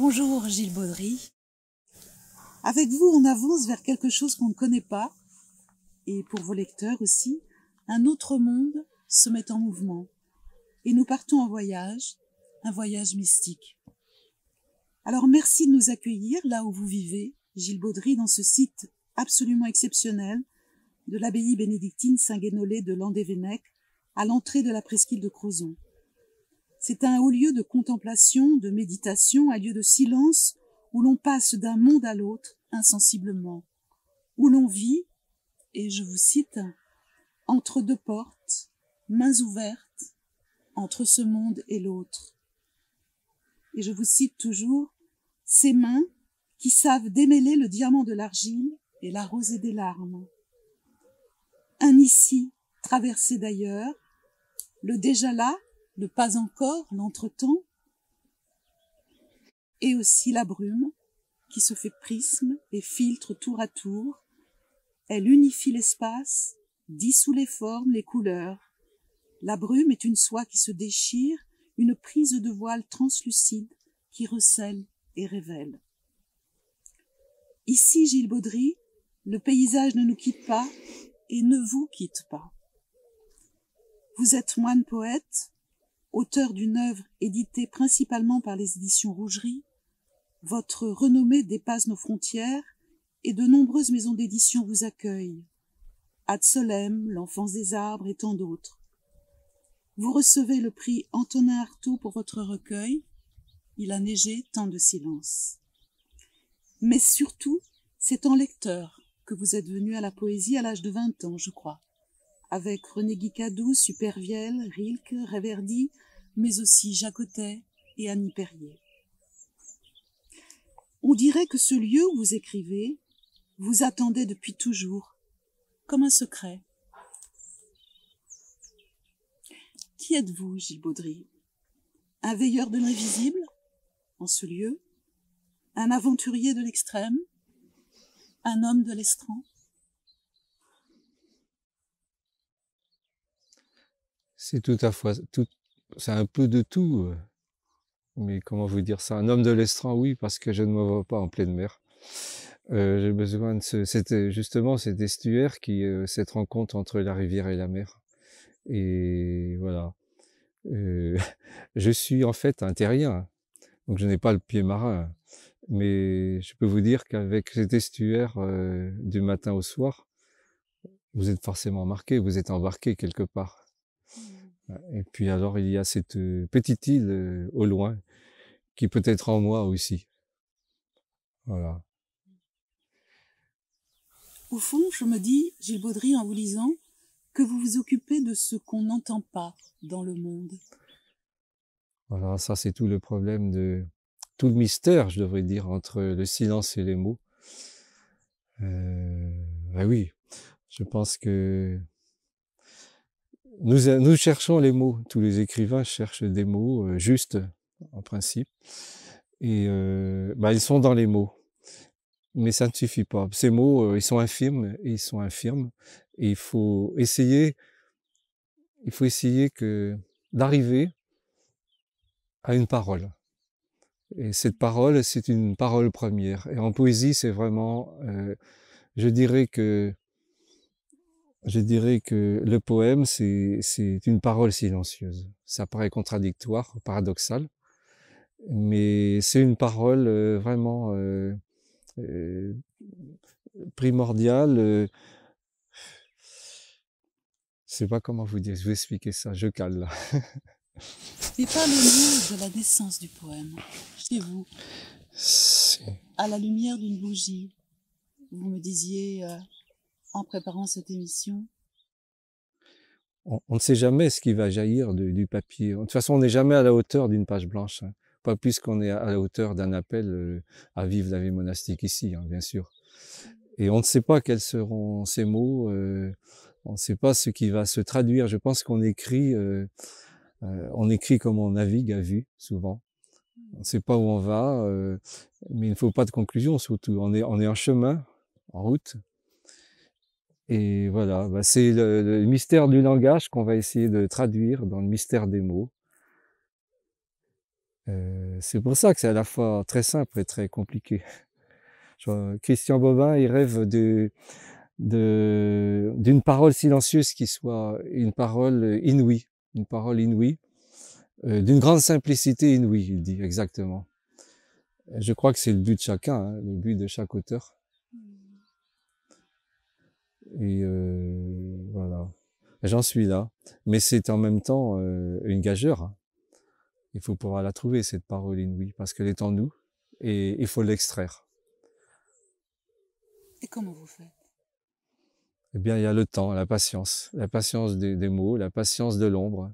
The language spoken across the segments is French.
Bonjour Gilles Baudry. Avec vous, on avance vers quelque chose qu'on ne connaît pas, et pour vos lecteurs aussi, un autre monde se met en mouvement. Et nous partons en voyage, un voyage mystique. Alors merci de nous accueillir là où vous vivez, Gilles Baudry, dans ce site absolument exceptionnel de l'abbaye bénédictine Saint-Guénolé de Landévennec, à l'entrée de la presqu'île de Crozon. C'est un haut lieu de contemplation, de méditation, un lieu de silence où l'on passe d'un monde à l'autre insensiblement, où l'on vit, et je vous cite, entre deux portes, mains ouvertes, entre ce monde et l'autre. Et je vous cite toujours, ces mains qui savent démêler le diamant de l'argile et la rosée des larmes. Un ici, traversé d'ailleurs, le déjà là le pas encore, l'entretemps, et aussi la brume qui se fait prisme et filtre tour à tour. Elle unifie l'espace, dissout les formes, les couleurs. La brume est une soie qui se déchire, une prise de voile translucide qui recèle et révèle. Ici, Gilles Baudry, le paysage ne nous quitte pas et ne vous quitte pas. Vous êtes moine poète, auteur d'une œuvre éditée principalement par les éditions Rougerie, votre renommée dépasse nos frontières et de nombreuses maisons d'édition vous accueillent. Ad Solem, L'Enfance des Arbres et tant d'autres. Vous recevez le prix Antonin Artaud pour votre recueil Il a neigé tant de silence. Mais surtout, c'est en lecteur que vous êtes venu à la poésie à l'âge de 20 ans, je crois avec René Guicadou, Supervielle, Rilke, Reverdy, mais aussi Jacotet et Annie Perrier. On dirait que ce lieu où vous écrivez vous attendait depuis toujours, comme un secret. Qui êtes-vous, Gilles Baudry Un veilleur de l'invisible en ce lieu Un aventurier de l'extrême Un homme de l'estran c'est tout à fois, tout, c'est un peu de tout. Euh. Mais comment vous dire ça Un homme de l'estran, oui, parce que je ne me vois pas en pleine mer. Euh, j'ai besoin de ce, c'était justement cet estuaire qui, euh, cette rencontre entre la rivière et la mer. Et voilà. je suis en fait un terrien, donc je n'ai pas le pied marin. Mais je peux vous dire qu'avec cet estuaire du matin au soir, vous êtes forcément marqué, vous êtes embarqué quelque part. Et puis alors il y a cette euh, petite île euh, au loin qui peut être en moi aussi. Voilà. Au fond, je me dis, Gilles Baudry, en vous lisant, que vous vous occupez de ce qu'on n'entend pas dans le monde. Voilà, ça c'est tout le problème de tout le mystère, je devrais dire, entre le silence et les mots. Euh, ben oui, je pense que nous, nous, cherchons les mots, tous les écrivains cherchent des mots euh, justes, en principe, et euh, bah, ils sont dans les mots. Mais ça ne suffit pas. Ces mots, euh, ils sont infirmes, et ils sont infirmes, et il faut essayer, il faut essayer que d'arriver à une parole. Et cette parole, c'est une parole première. Et en poésie, c'est vraiment, je dirais que je dirais que le poème, c'est une parole silencieuse. Ça paraît contradictoire, paradoxal, mais c'est une parole euh, vraiment euh, euh, primordiale. Je ne sais pas comment vous dire, je vais expliquer ça, je cale là. pas le lieu de la naissance du poème, chez vous, à la lumière d'une bougie. Vous me disiez, en préparant cette émission on, ne sait jamais ce qui va jaillir du papier. De toute façon, on n'est jamais à la hauteur d'une page blanche, hein. pas plus qu'on est à, la hauteur d'un appel euh, à vivre la vie monastique ici, hein, bien sûr. Et on ne sait pas quels seront ces mots, euh, on ne sait pas ce qui va se traduire. Je pense qu'on écrit, euh, on écrit comme on navigue à vue, souvent. On ne sait pas où on va, mais il ne faut pas de conclusion surtout. on est en chemin, en route, et voilà, bah, c'est le, mystère du langage qu'on va essayer de traduire dans le mystère des mots. Euh, c'est pour ça que c'est à la fois très simple et très compliqué. Christian Bobin, il rêve d'une parole silencieuse qui soit une parole inouïe, une parole inouïe, euh, d'une grande simplicité inouïe, il dit exactement. Je crois que c'est le but de chacun, hein, le but de chaque auteur. Et euh, voilà, j'en suis là. Mais c'est en même temps euh, une gageure. Hein. Il faut pouvoir la trouver, cette parole inouïe, parce qu'elle est en nous et il faut l'extraire. Et comment vous faites Eh bien, il y a le temps, la patience, la patience des, des mots, la patience de l'ombre.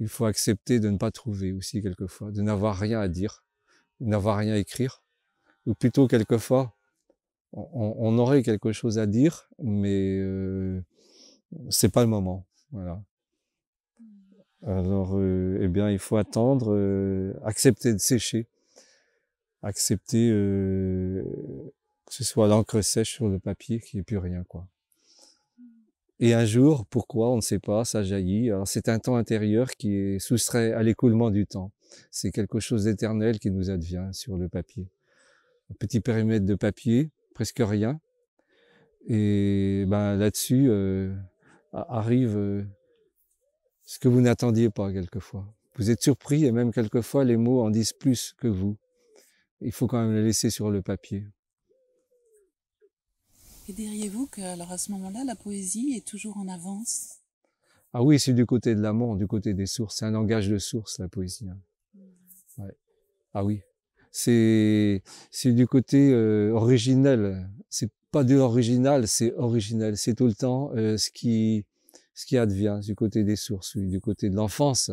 Il faut accepter de ne pas trouver aussi quelquefois, de n'avoir rien à dire, de n'avoir rien à écrire, ou plutôt quelquefois on, aurait quelque chose à dire, mais euh, c'est pas le moment. Voilà. Mmh. Alors, eh bien, il faut attendre, accepter de sécher, accepter que ce soit l'encre sèche sur le papier, qu'il n'y ait plus rien, quoi. Mmh. Et un jour, pourquoi, on ne sait pas, ça jaillit. Alors, c'est un temps intérieur qui est soustrait à l'écoulement du temps. C'est quelque chose d'éternel qui nous advient sur le papier. Un petit périmètre de papier, presque rien. Et ben, là-dessus euh, arrive euh, ce que vous n'attendiez pas quelquefois. Vous êtes surpris et même quelquefois les mots en disent plus que vous. Il faut quand même le laisser sur le papier. Et diriez-vous que alors à ce moment-là, la poésie est toujours en avance Ah oui, c'est du côté de l'amour, du côté des sources. C'est un langage de source, la poésie. Hein. Ah oui, c'est du côté euh, originel. C'est pas de l'original, c'est originel. C'est tout le temps euh, ce qui advient du côté des sources, du côté de l'enfance.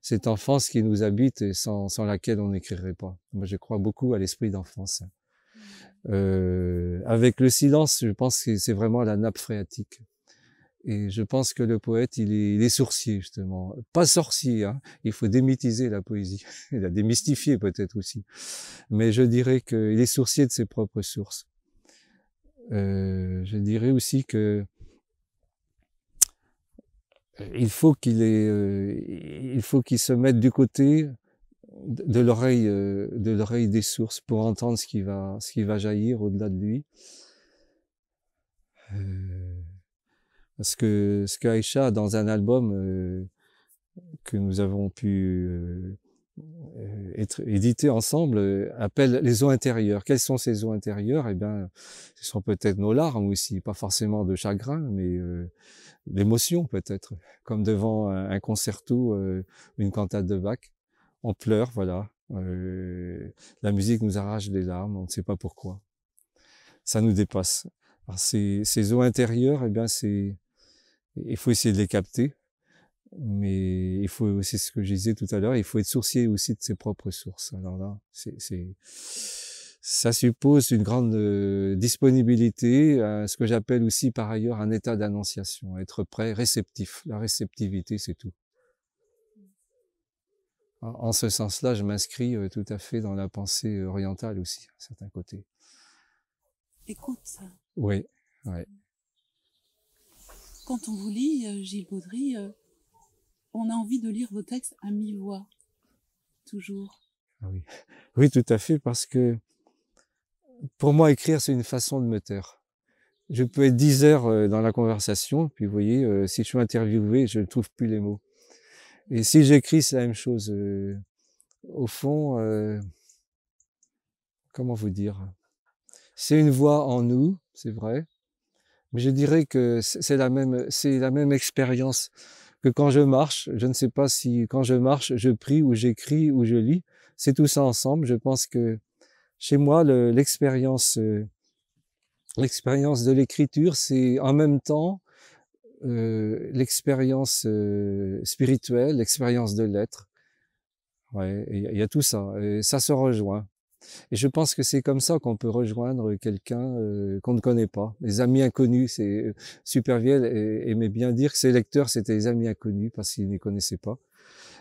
Cette enfance qui nous habite et sans, laquelle on n'écrirait pas. Moi, je crois beaucoup à l'esprit d'enfance. Mmh. Euh, avec le silence, je pense que c'est vraiment la nappe phréatique. Et je pense que le poète, il est, sourcier, justement. Pas sorcier, hein. il faut démythiser la poésie, la démystifier peut-être aussi. Mais je dirais qu'il est sourcier de ses propres sources. Euh, je dirais aussi que euh, il faut qu'il euh, il faut qu'il se mette du côté de l'oreille euh, de l'oreille des sources pour entendre ce qui va ce qui va jaillir au-delà de lui. Euh, ce que ce dans un album euh, que nous avons pu euh, être édité ensemble euh, appelle les eaux intérieures. Quelles sont ces eaux intérieures Eh bien, ce sont peut-être nos larmes aussi, pas forcément de chagrin, mais l'émotion peut-être, comme devant un, concerto, une cantate de Bach, on pleure, voilà. la musique nous arrache les larmes, on ne sait pas pourquoi ça nous dépasse. Alors, ces, eaux intérieures, eh bien, c'est il faut essayer de les capter, mais il faut, c'est ce que je disais tout à l'heure, il faut être sourcier aussi de ses propres sources. Alors là, c'est, ça suppose une grande euh, disponibilité, à ce que j'appelle aussi par ailleurs un état d'annonciation, être prêt, réceptif. La réceptivité, c'est tout. En, ce sens-là, je m'inscris euh, tout à fait dans la pensée orientale aussi, à certains côtés. Écoute. Oui, oui quand on vous lit, euh, Gilles Baudry, euh, on a envie de lire vos textes à mi-voix, toujours. Ah oui. oui, tout à fait, parce que pour moi, écrire, c'est une façon de me taire. Je peux être dix heures euh, dans la conversation, puis vous voyez, si je suis interviewé, je ne trouve plus les mots. Et si j'écris, c'est la même chose. Au fond, comment vous dire C'est une voix en nous, c'est vrai, je dirais que c'est la même, c'est la même expérience que quand je marche. Je ne sais pas si quand je marche, je prie ou j'écris ou je lis. C'est tout ça ensemble. Je pense que chez moi, l'expérience, euh, l'expérience de l'écriture, c'est en même temps euh, l'expérience euh, spirituelle, l'expérience de l'être. Ouais, il y a tout ça. Et ça se rejoint. Et je pense que c'est comme ça qu'on peut rejoindre quelqu'un euh, qu'on ne connaît pas. Les amis inconnus, c'est euh, Super Supervielle aimait bien dire que ses lecteurs c'était les amis inconnus parce qu'ils ne les connaissaient pas.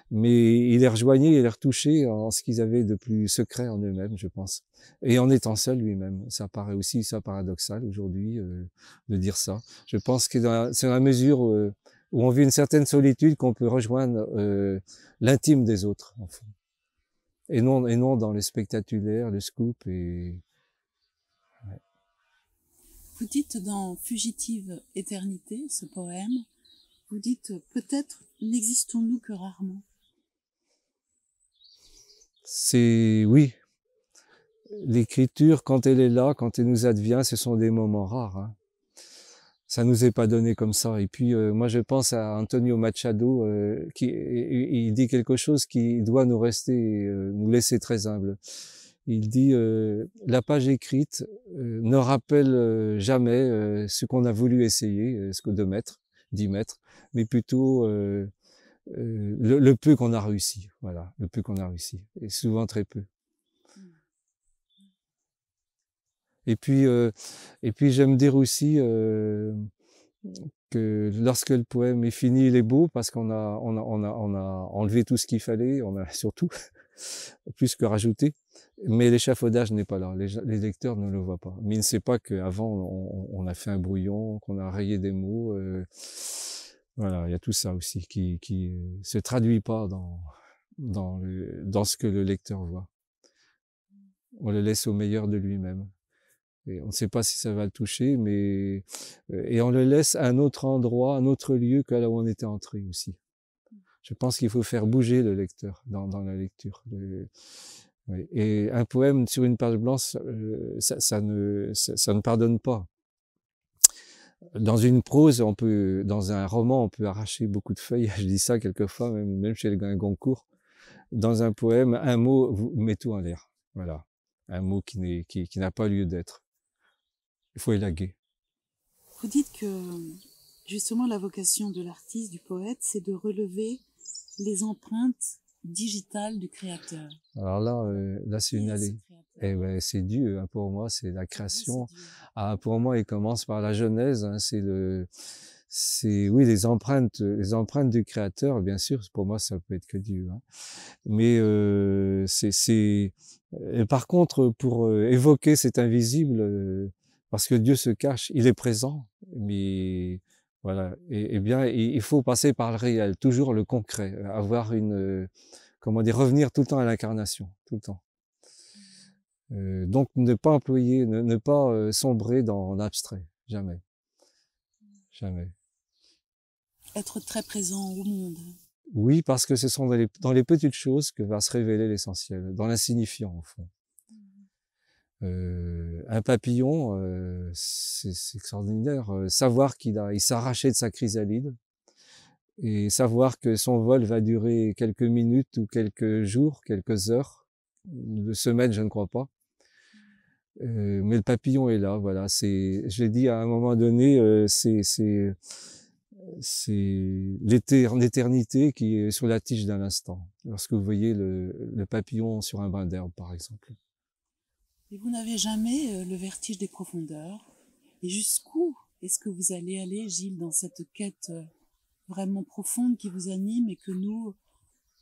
Mais il les rejoignait, il les retouchait en ce qu'ils avaient de plus secret en eux-mêmes, je pense. Et en étant seul lui-même. Ça paraît aussi ça paradoxal aujourd'hui euh, de dire ça. Je pense que c'est dans la mesure où on vit une certaine solitude qu'on peut rejoindre l'intime des autres. En fait et non, et non dans les spectaculaires, le scoop et. Vous dites dans Fugitive Éternité, ce poème, vous dites peut-être n'existons-nous que rarement. C'est oui. L'écriture, quand elle est là, quand elle nous advient, ce sont des moments rares. Hein ça nous est pas donné comme ça. Et puis euh, moi je pense à Antonio Machado euh, qui il dit quelque chose qui doit nous rester, euh, nous laisser très humbles. Il dit la page écrite ne rappelle jamais ce qu'on a voulu essayer, ce que de mettre, d'y mettre, mais plutôt le, peu qu'on a réussi. Voilà, le peu qu'on a réussi, et souvent très peu. Et puis, et puis j'aime dire aussi mmh. que lorsque le poème est fini, il est beau parce qu'on a, on a, on on a enlevé tout ce qu'il fallait, on a surtout plus que rajouté. Mais l'échafaudage n'est pas là, les, lecteurs ne le voient pas. Mais ils ne savent pas qu'avant, on, a fait un brouillon, qu'on a rayé des mots. voilà, il y a tout ça aussi qui, qui se traduit pas dans, dans, le, dans ce que le lecteur voit. On le laisse au meilleur de lui-même on ne sait pas si ça va le toucher, mais euh, et on le laisse à un autre endroit, un autre lieu que là où on était entré aussi. Je pense qu'il faut faire bouger le lecteur dans, dans la lecture. Et un poème sur une page blanche, euh, ça, ne ça, ne pardonne pas. Dans une prose, on peut, dans un roman, on peut arracher beaucoup de feuilles. Je dis ça quelquefois, même, même chez le Goncourt. Dans un poème, un mot met tout en l'air. Voilà, un mot qui n'a qui, n'a pas lieu d'être. Il faut élaguer. Vous dites que justement la vocation de l'artiste, du poète, c'est de relever les empreintes digitales du créateur. Alors là, euh, là c'est une allée. Et eh c'est Dieu. Hein, pour moi, c'est la ah, création. Ah, pour moi, il commence par la Genèse. Hein, c'est le, c'est oui les empreintes, les empreintes du Créateur. Bien sûr, pour moi, ça peut être que Dieu. Hein. Mais euh, c'est, euh, par contre, pour évoquer cet invisible, parce que Dieu se cache, il est présent, mais voilà. Et, eh bien, il faut passer par le réel, toujours le concret, avoir une, euh, comment dire, revenir tout le temps à l'incarnation, tout le temps. Euh, donc ne pas employer, ne, pas euh, sombrer dans l'abstrait, jamais, jamais. Être très présent au monde. Oui, parce que ce sont dans les petites choses que va se révéler l'essentiel, dans l'insignifiant au fond un papillon, c'est extraordinaire. savoir qu'il il s'arrachait de sa chrysalide et savoir que son vol va durer quelques minutes ou quelques jours, quelques heures, de semaines, je ne crois pas. mais le papillon est là, voilà. C'est, je l'ai dit à un moment donné, c'est l'éternité qui est sur la tige d'un instant. Lorsque vous voyez le, le papillon sur un brin d'herbe, par exemple. Et vous n'avez jamais euh, le vertige des profondeurs. Et jusqu'où est-ce que vous allez aller, Gilles, dans cette quête euh, vraiment profonde qui vous anime et que nous,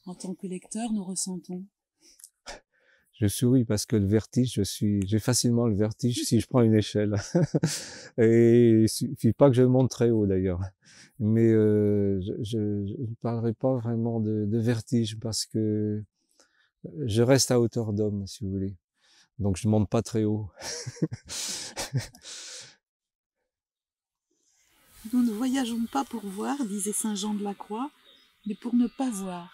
en tant que lecteurs, nous ressentons je souris parce que le vertige, je suis, j'ai facilement le vertige si je prends une échelle. et il suffit pas que je monte très haut d'ailleurs. Mais euh, je, ne parlerai pas vraiment de, vertige parce que je reste à hauteur d'homme, si vous voulez. Donc je ne monte pas très haut. Nous ne voyageons pas pour voir, disait Saint Jean de la Croix, mais pour ne pas voir.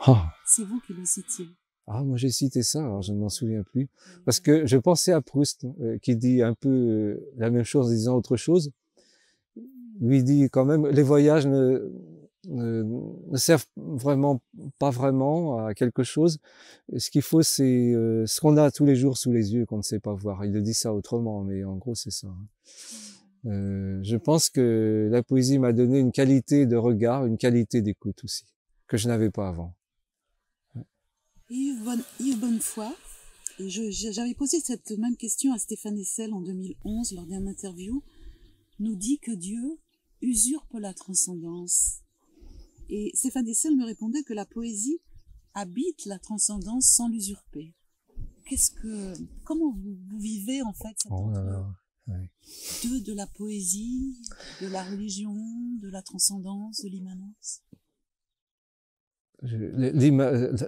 Ah C'est vous qui le citiez. Ah, moi j'ai cité ça, alors je ne m'en souviens plus. Euh, Parce que je pensais à Proust, euh, qui dit un peu euh, la même chose en disant autre chose. Lui dit quand même, les voyages ne, ne servent vraiment pas vraiment à quelque chose. Ce qu'il faut, c'est euh, ce qu'on a tous les jours sous les yeux qu'on ne sait pas voir. Il le dit ça autrement, mais en gros, c'est ça. Hein. Euh, je pense que la poésie m'a donné une qualité de regard, une qualité d'écoute aussi, que je n'avais pas avant. Yves Bonnefoy, j'avais posé cette même question à Stéphane Essel en 2011 lors d'une interview, nous dit que Dieu usurpe la transcendance. Et Stéphane me répondait que la poésie habite la transcendance sans l'usurper. Qu'est-ce que, comment vous, vivez en fait cette oh de la poésie, de la religion, de la transcendance, de l'immanence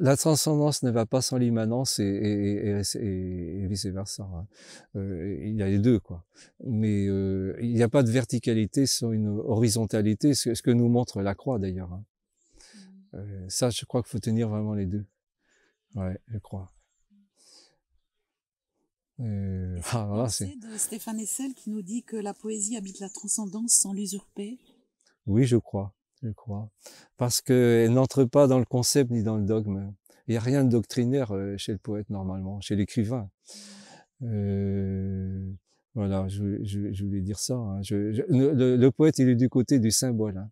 la transcendance ne va pas sans l'immanence et, vice-versa. Hein. Euh, il y a les deux, quoi. Mais euh, il n'y a pas de verticalité sans une horizontalité, ce, que nous montre la croix d'ailleurs. Hein. Mmh. Euh, ça, je crois qu'il faut tenir vraiment les deux. Ouais, je crois. Ah, c'est de Stéphane Essel qui nous dit que la poésie habite la transcendance sans l'usurper. Oui, je crois je crois, parce qu'elle n'entre pas dans le concept ni dans le dogme. Il n'y a rien de doctrinaire euh, chez le poète normalement, chez l'écrivain. Euh, voilà, je, voulais dire ça. Hein. le, poète, il est du côté du symbole. Hein.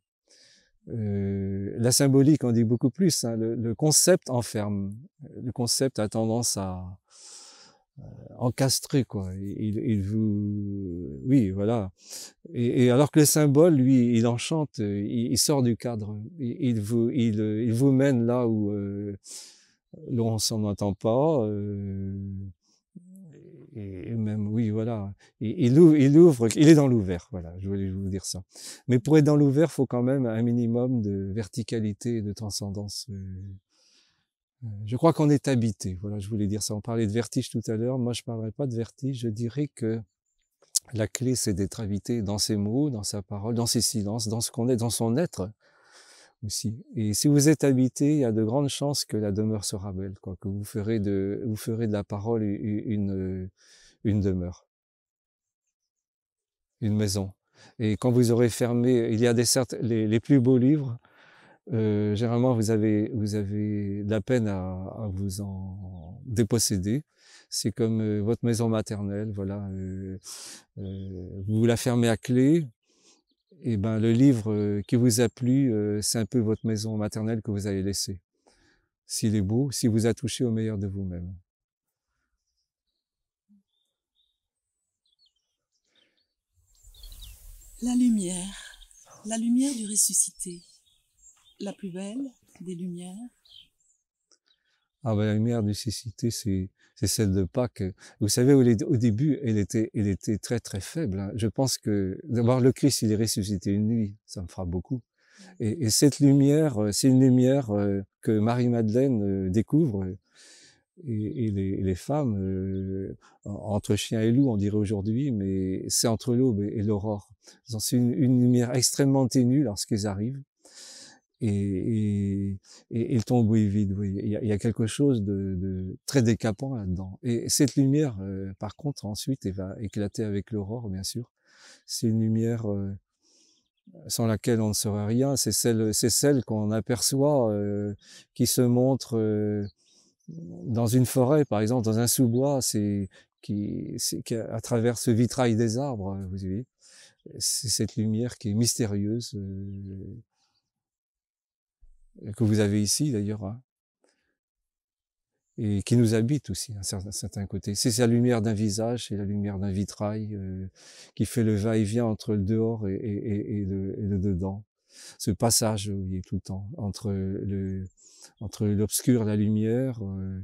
Euh, la symbolique en dit beaucoup plus. Hein. le, concept enferme. Le concept a tendance à, euh, encastré quoi il, vous oui voilà et, alors que le symbole lui il enchante euh, il, sort du cadre il, vous il, vous mène là où euh, l'on s'en entend pas et, même oui voilà il, ouvre, il ouvre il est dans l'ouvert voilà je voulais vous dire ça mais pour être dans l'ouvert faut quand même un minimum de verticalité de transcendance je crois qu'on est habité. Voilà, je voulais dire ça. On parlait de vertige tout à l'heure. Moi, je ne parlerai pas de vertige. Je dirais que la clé, c'est d'être habité dans ses mots, dans sa parole, dans ses silences, dans ce qu'on est, dans son être aussi. Et si vous êtes habité, il y a de grandes chances que la demeure sera belle, quoi, que vous ferez de, vous ferez de la parole une, une demeure, une maison. Et quand vous aurez fermé, il y a des certes les plus beaux livres euh, généralement, vous avez, de la peine à, vous en déposséder. C'est comme euh, votre maison maternelle, voilà. Euh, vous la fermez à clé. Et ben, le livre qui vous a plu, c'est un peu votre maison maternelle que vous avez laisser. S'il est beau, s'il vous a touché au meilleur de vous-même. La lumière, la lumière du ressuscité la plus belle des lumières ah la lumière du cécité, c'est celle de Pâques. Vous savez, au, début, elle était, elle était très très faible. Hein. Je pense que d'avoir le Christ, il est ressuscité une nuit, ça me fera beaucoup. Et, cette lumière, euh, c'est une lumière euh, que Marie Madeleine euh, découvre et, les, femmes entre chien et loup, on dirait aujourd'hui, mais c'est entre l'aube et, l'aurore. C'est une, une lumière extrêmement ténue lorsqu'ils arrivent et, et, et, tombe vide. Oui. Il, y a, quelque chose de, de très décapant là-dedans. Et cette lumière, euh, par contre, ensuite, elle va éclater avec l'aurore, bien sûr. C'est une lumière euh, sans laquelle on ne serait rien. C'est celle, c'est celle qu'on aperçoit, euh, qui se montre dans une forêt, par exemple, dans un sous-bois. C'est qui, c'est à travers ce vitrail des arbres, vous voyez. C'est cette lumière qui est mystérieuse que vous avez ici d'ailleurs, hein, et qui nous habite aussi un certain, côté. C'est la lumière d'un visage, c'est la lumière d'un vitrail euh, qui fait le va-et-vient entre le dehors et, le, dedans. Ce passage, est tout le temps, entre le entre l'obscur et la lumière. Euh,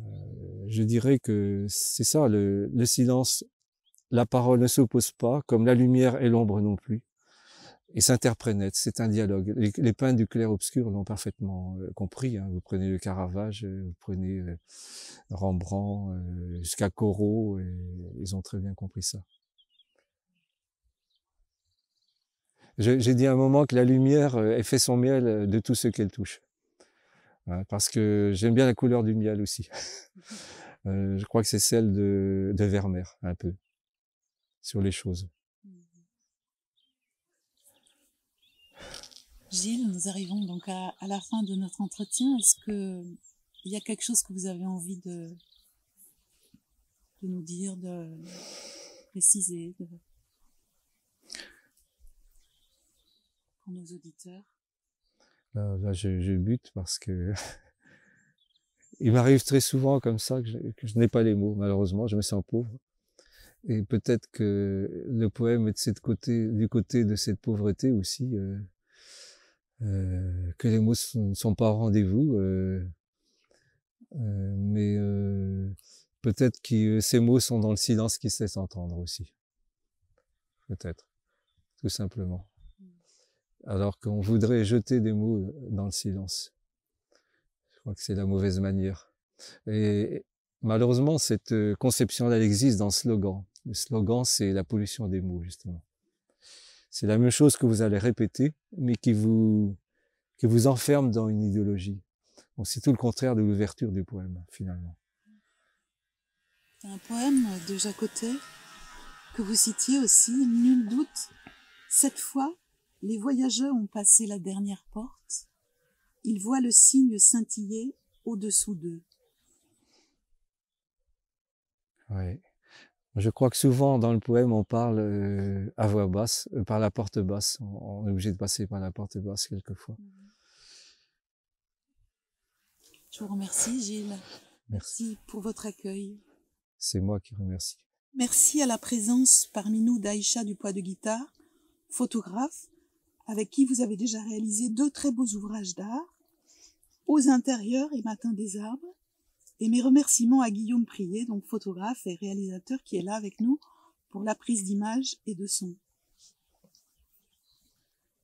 euh, je dirais que c'est ça, le silence. La parole ne s'oppose pas, comme la lumière et l'ombre non plus et C'est un dialogue. Les, peintres du clair-obscur l'ont parfaitement euh, compris. Hein. Vous prenez le Caravage, euh, vous prenez euh, Rembrandt, jusqu'à Corot, et ils ont très bien compris ça. J'ai dit un moment que la lumière fait son miel de tout ce qu'elle touche. Hein, parce que j'aime bien la couleur du miel aussi. je crois que c'est celle de, de Vermeer, un peu, sur les choses. Gilles, nous arrivons donc à, la fin de notre entretien. Est-ce il y a quelque chose que vous avez envie de, nous dire, de préciser de... pour nos auditeurs là, je, je bute parce que il m'arrive très souvent comme ça que je, n'ai pas les mots, malheureusement, je me sens pauvre. Et peut-être que le poème est de cette côté, du côté de cette pauvreté aussi, euh, euh, que les mots ne sont pas au rendez-vous, euh, euh, mais peut-être que ces mots sont dans le silence qui se laisse aussi. Peut-être, tout simplement. Alors qu'on voudrait jeter des mots dans le silence. Je crois que c'est la mauvaise manière. Et malheureusement, cette conception-là existe dans le slogan. Le slogan, c'est la pollution des mots, justement. C'est la même chose que vous allez répéter, mais qui vous, qui vous enferme dans une idéologie. c'est tout le contraire de l'ouverture du poème, finalement. Un poème de Jacotet que vous citiez aussi, nul doute. Cette fois, les voyageurs ont passé la dernière porte. Ils voient le signe scintiller au-dessous d'eux. Oui. Je crois que souvent dans le poème, on parle euh, à voix basse, euh, par la porte basse. On, est obligé de passer par la porte basse quelquefois. Mhm. Je vous remercie, Gilles. Merci, pour votre accueil. C'est moi qui remercie. Merci à la présence parmi nous d'Aïcha du poids de guitare, photographe, avec qui vous avez déjà réalisé deux très beaux ouvrages d'art, Aux intérieurs et Matin des arbres, et mes remerciements à Guillaume Prié, donc photographe et réalisateur qui est là avec nous pour la prise d'images et de son.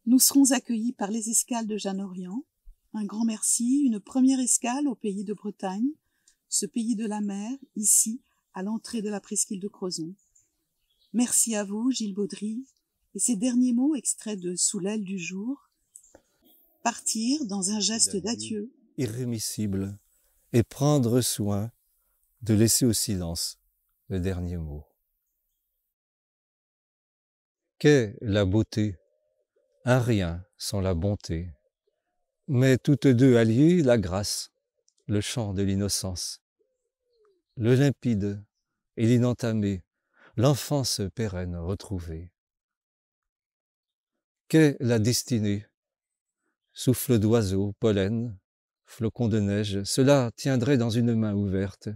Nous serons accueillis par les escales de Jeanne-Orient. Un grand merci, une première escale au pays de Bretagne, ce pays de la mer, ici, à l'entrée de la presqu'île de Crozon. Merci à vous, Gilles Baudry, et ces derniers mots extraits de Sous l'aile du jour. Partir dans un geste d'adieu. Irrémissible et prendre soin de laisser au silence le dernier mot. Qu'est la beauté Un rien sans la bonté, mais toutes deux alliées la grâce, le chant de l'innocence, le limpide et l'inentamé, l'enfance pérenne retrouvée. Qu'est la destinée Souffle d'oiseau, pollen, flocons de neige, cela tiendrait dans une main ouverte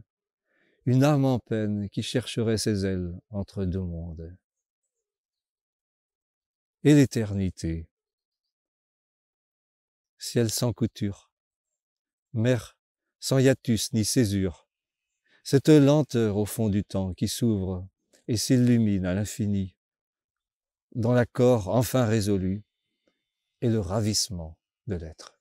une âme en peine qui chercherait ses ailes entre deux mondes. Et l'éternité, ciel sans couture, mer sans hiatus ni césure, cette lenteur au fond du temps qui s'ouvre et s'illumine à l'infini, dans l'accord enfin résolu et le ravissement de l'être.